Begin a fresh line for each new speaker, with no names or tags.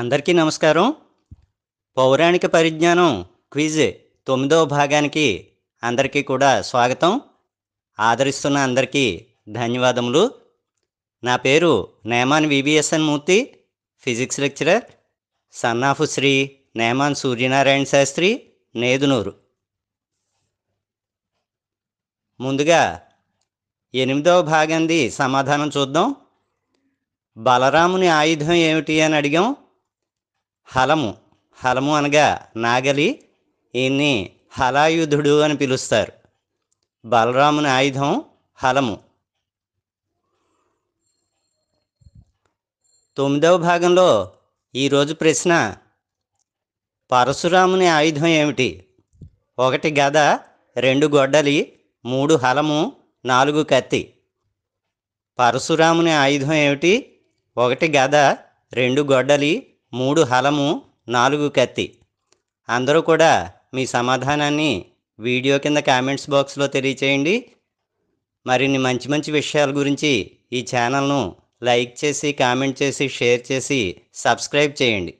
అందరికీ నమస్కారం పౌరాణిక పరిజ్ఞానం క్విజ్ తొమ్మిదవ భాగానికి అందరికీ కూడా స్వాగతం ఆదరిస్తున్న అందరికీ ధన్యవాదములు నా పేరు Neman VBSN Murthy physics lecturer son of Shri Neman Suryanarayana Sastri Nedunuru ముందుగా ఎనిమిదవ భాగంది సమాధానం చూద్దాం బలరాముని ఆయుధం ఏమిటి అని అడిగాం హలము హలము అనగా నాగలి ఈయన్ని హలాయుధుడు అని పిలుస్తారు బలరాముని ఆయుధం హలము తొమ్మిదవ భాగంలో ఈరోజు ప్రశ్న పరశురాముని ఆయుధం ఏమిటి ఒకటి గద రెండు గొడ్డలి మూడు హలము నాలుగు కత్తి పరశురాముని ఆయుధం ఏమిటి ఒకటి గద రెండు గొడ్డలి మూడు హలము నాలుగు కత్తి అందరూ కూడా మీ సమాధానాన్ని వీడియో కింద కామెంట్స్ బాక్స్లో తెలియచేయండి మరిన్ని మంచి మంచి విషయాల గురించి ఈ ఛానల్ను లైక్ చేసి కామెంట్ చేసి షేర్ చేసి సబ్స్క్రైబ్ చేయండి